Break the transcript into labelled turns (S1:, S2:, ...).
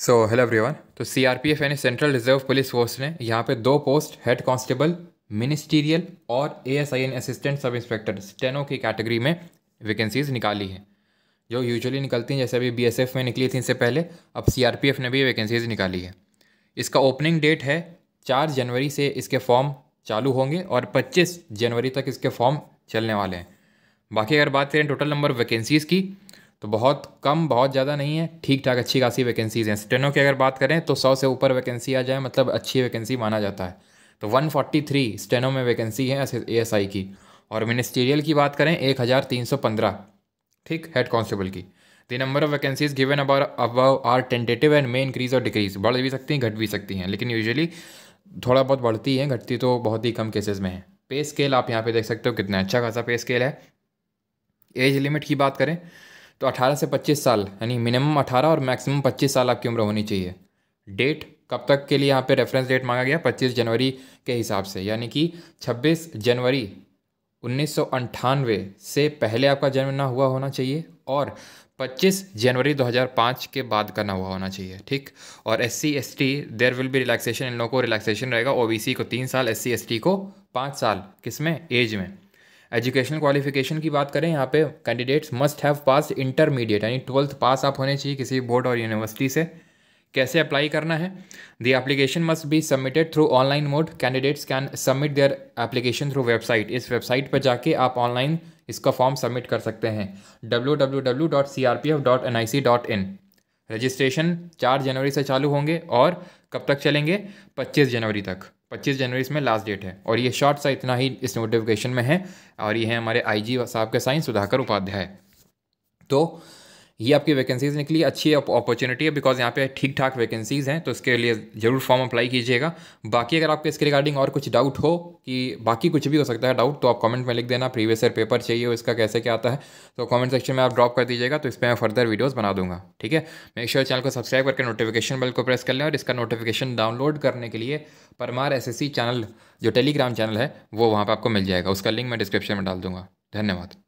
S1: सो hello everyone तो C R P F यानी central reserve police force ने यहाँ पे दो पोस्ट हेड कांस्टेबल मिनिस्टीरियल और A S I and assistant sub inspector steno की कैटेगरी में वैकेंसीज निकाली हैं जो यूजुअली निकलती हैं जैसे अभी बी एस एफ में निकली थी इससे पहले अब सी आर पी एफ ने भी वैकेंसीज निकाली है इसका ओपनिंग डेट है चार जनवरी से इसके फॉर्म चालू होंगे और पच्चीस जनवरी तक इसके फॉर्म चलने वाले हैं बाकी अगर बात करें टोटल नंबर वैकेंसीज़ की तो बहुत कम बहुत ज़्यादा नहीं है ठीक ठाक अच्छी खासी वैकेंसीज़ हैं स्टेनो की अगर बात करें तो सौ से ऊपर वैकेंसी आ जाए मतलब अच्छी वैकेंसी माना जाता है तो 143 स्टेनो में वैकेंसी है आई की और मिनिस्टीरियल की बात करें पंद्रह ठीक हेड कॉन्स्टेबल की the number of vacancies given above अब are tentative and may increase और डिक्रीज बढ़ भी सकती हैं घट भी सकती हैं लेकिन यूजुअली थोड़ा बहुत बढ़ती हैं घटती तो बहुत ही कम केसेज में है पे स्केल आप यहाँ पे देख सकते हो कितना अच्छा खासा पे स्केल है एज लिमिट की बात करें तो 18 से 25 साल यानी मिनिमम 18 और मैक्सिमम 25 साल आपकी उम्र होनी चाहिए डेट कब तक के लिए यहाँ पे रेफरेंस डेट मांगा गया 25 जनवरी के हिसाब से यानी कि 26 जनवरी उन्नीस से पहले आपका जन्म ना हुआ होना चाहिए और 25 जनवरी 2005 के बाद का ना हुआ होना चाहिए ठीक और S C S T there will be relaxation इन लोगों को रिलैक्सेशन रहेगा ओ को तीन साल एस सी एस टी को पाँच साल किस में एज में एजुकेशनल क्वालिफिकेशन की बात करें यहाँ पे candidates must have pass intermediate यानी ट्वेल्थ पास आप होने चाहिए किसी बोर्ड और यूनिवर्सिटी से कैसे अप्लाई करना है the application must be submitted through online mode candidates can submit their application through website इस वेबसाइट पर जाके आप ऑनलाइन इसका फॉर्म सबमिट कर सकते हैं W W W dot C R P F dot N I C dot in registration चार जनवरी से चालू होंगे और कब तक चलेंगे पच्चीस जनवरी तक 25 जनवरी इसमें लास्ट डेट है और ये शॉर्ट सा इतना ही इस नोटिफिकेशन में है और ये है हमारे आईजी साहब के साइन सुधाकर उपाध्याय तो ये आपकी वैकेंसीज निकली अच्छी अपॉर्चुनिटी है बिकॉज यहाँ पे ठीक ठाक वैकेंसीज हैं तो इसके लिए ज़रूर फॉर्म अप्लाई कीजिएगा बाकी अगर आपके इसके रिगार्डिंग और कुछ डाउट हो कि बाकी कुछ भी हो सकता है डाउट तो आप कमेंट में लिख देना प्रीवियस ईयर पेपर चाहिए हो इसका कैसे क्या आता है तो कमेंट सेक्शन में आप ड्रॉप कर दीजिएगा तो इस पर मैं फर्दर वीडियोज़ बना दूंगा ठीक है मेक श्योर चैनल को सब्सक्राइब करके नोटिफिकेशन बिल को प्रेस कर लें और इसका नोटिफिकेशन डाउनलोड करने के लिए परमार एस चैनल जो टेलीग्राम चैनल है वो वहाँ पर आपको मिल जाएगा उसका लिंक मैं डिस्क्रिप्शन में डाल दूँगा धन्यवाद